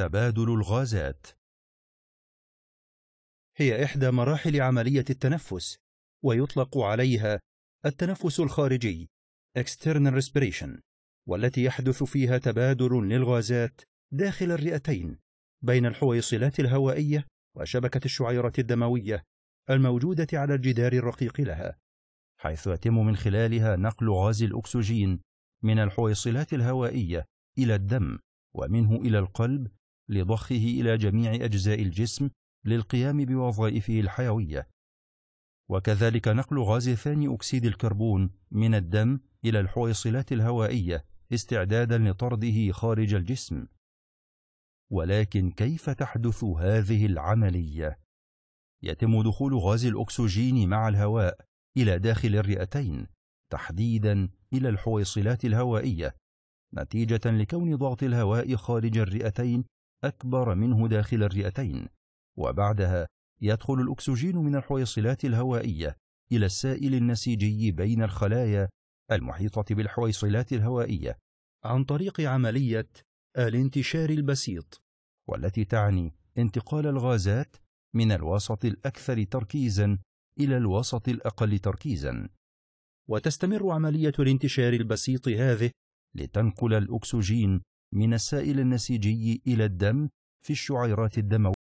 تبادل الغازات هي إحدى مراحل عملية التنفس ويطلق عليها التنفس الخارجي external respiration والتي يحدث فيها تبادل للغازات داخل الرئتين بين الحويصلات الهوائية وشبكة الشعيرة الدموية الموجودة على الجدار الرقيق لها حيث يتم من خلالها نقل غاز الأكسجين من الحويصلات الهوائية إلى الدم ومنه إلى القلب لضخه إلى جميع أجزاء الجسم للقيام بوظائفه الحيوية وكذلك نقل غاز ثاني أكسيد الكربون من الدم إلى الحويصلات الهوائية استعدادا لطرده خارج الجسم ولكن كيف تحدث هذه العملية؟ يتم دخول غاز الأكسجين مع الهواء إلى داخل الرئتين تحديدا إلى الحويصلات الهوائية نتيجة لكون ضغط الهواء خارج الرئتين أكبر منه داخل الرئتين وبعدها يدخل الأكسجين من الحويصلات الهوائية إلى السائل النسيجي بين الخلايا المحيطة بالحويصلات الهوائية عن طريق عملية الانتشار البسيط والتي تعني انتقال الغازات من الوسط الأكثر تركيزا إلى الوسط الأقل تركيزا وتستمر عملية الانتشار البسيط هذه لتنقل الأكسجين من السائل النسيجي إلى الدم في الشعيرات الدموية